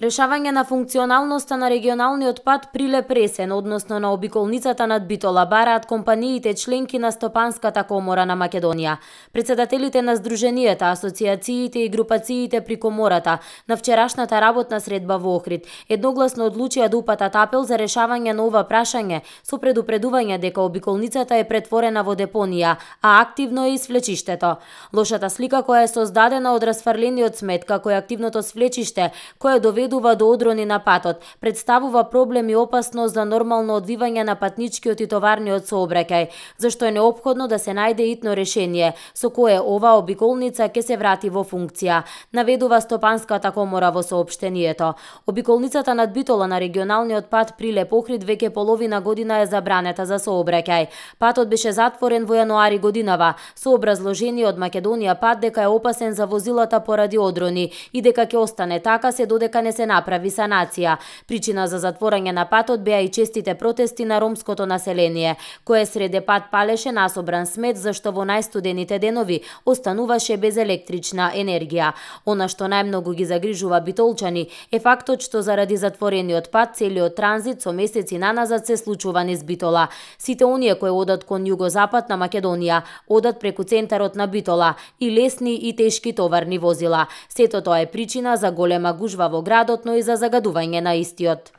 Решавање на функционалноста на регионалниот пат Прилеп Ресен, односно на обиколницата над Битола, бараат компаниите членки на Стопанската комора на Македонија. Председателите на Сдруженијата, асоциациите и групациите при комората на вчерашната работна средба во Охрид едногласно одлучија да упатат апел за решавање на ова прашање со предупредување дека обиколницата е претворена во депонија, а активно е и свлечиштето. Лошата слика која е создадена од расфарлениот смет како е активното свлечиште, која доведува доведува до одрони на патот, представува проблем и опасност за нормално одвивање на патничкиот и товарниот сообраќај, зашто е необходно да се најде итно решение, со кое ова обиколница ќе се врати во функција, наведува Стопанската комора во соопштението. Обиколницата над Битола на регионалниот пат Приле Похрид веќе половина година е забранета за сообраќај. Патот беше затворен во јануари годинава, со образложение од Македонија пат дека е опасен за возилата поради одрони и дека ќе остане така се додека не се направи санација. Причина за затворање на патот беа и честите протести на ромското население, кое среде пат палеше насобран смет зашто во најстудените денови остануваше без електрична енергија. Она што најмногу ги загрижува битолчани е фактот што заради затворениот пат целиот транзит со месеци наназад се случува низ Битола. Сите оние кои одат кон југозапад на Македонија, одат преку центарот на Битола и лесни и тешки товарни возила. Сето тоа е причина за голема гужва во град градот, но и за загадување на истиот.